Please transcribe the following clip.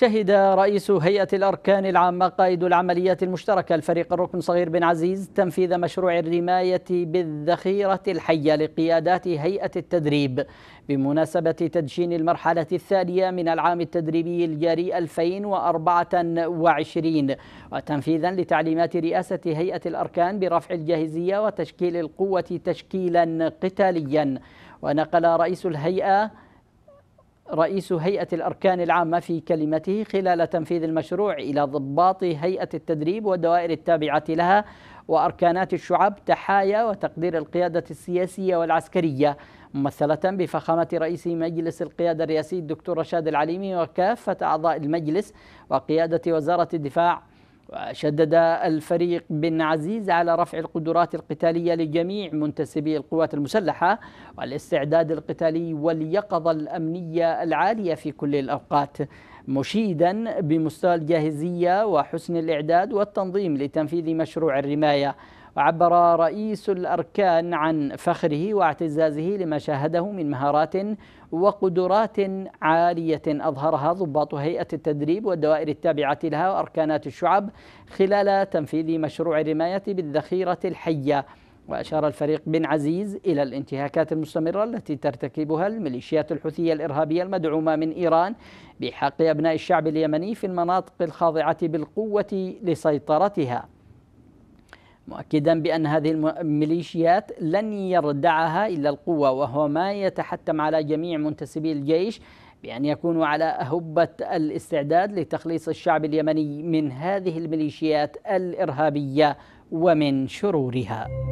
شهد رئيس هيئة الأركان العامة قائد العمليات المشتركة الفريق الركن صغير بن عزيز تنفيذ مشروع الرماية بالذخيرة الحية لقيادات هيئة التدريب بمناسبة تدشين المرحلة الثانية من العام التدريبي الجاري 2024 وتنفيذا لتعليمات رئاسة هيئة الأركان برفع الجاهزية وتشكيل القوة تشكيلا قتاليا ونقل رئيس الهيئة رئيس هيئة الأركان العامة في كلمته خلال تنفيذ المشروع إلى ضباط هيئة التدريب والدوائر التابعة لها وأركانات الشعب تحايا وتقدير القيادة السياسية والعسكرية ممثلة بفخامة رئيس مجلس القيادة الرئاسي الدكتور رشاد العليمي وكافة أعضاء المجلس وقيادة وزارة الدفاع وشدد الفريق بن عزيز على رفع القدرات القتالية لجميع منتسبي القوات المسلحة والاستعداد القتالي واليقظة الأمنية العالية في كل الأوقات مشيدا بمستوى الجاهزية وحسن الإعداد والتنظيم لتنفيذ مشروع الرماية وعبر رئيس الأركان عن فخره واعتزازه لما شاهده من مهارات وقدرات عالية أظهرها ضباط هيئة التدريب والدوائر التابعة لها وأركانات الشعب خلال تنفيذ مشروع الرماية بالذخيرة الحية وأشار الفريق بن عزيز إلى الانتهاكات المستمرة التي ترتكبها الميليشيات الحوثية الإرهابية المدعومة من إيران بحق أبناء الشعب اليمني في المناطق الخاضعة بالقوة لسيطرتها مؤكدا بأن هذه الميليشيات لن يردعها إلا القوة وهو ما يتحتم على جميع منتسبي الجيش بأن يكونوا على أهبة الاستعداد لتخليص الشعب اليمني من هذه الميليشيات الإرهابية ومن شرورها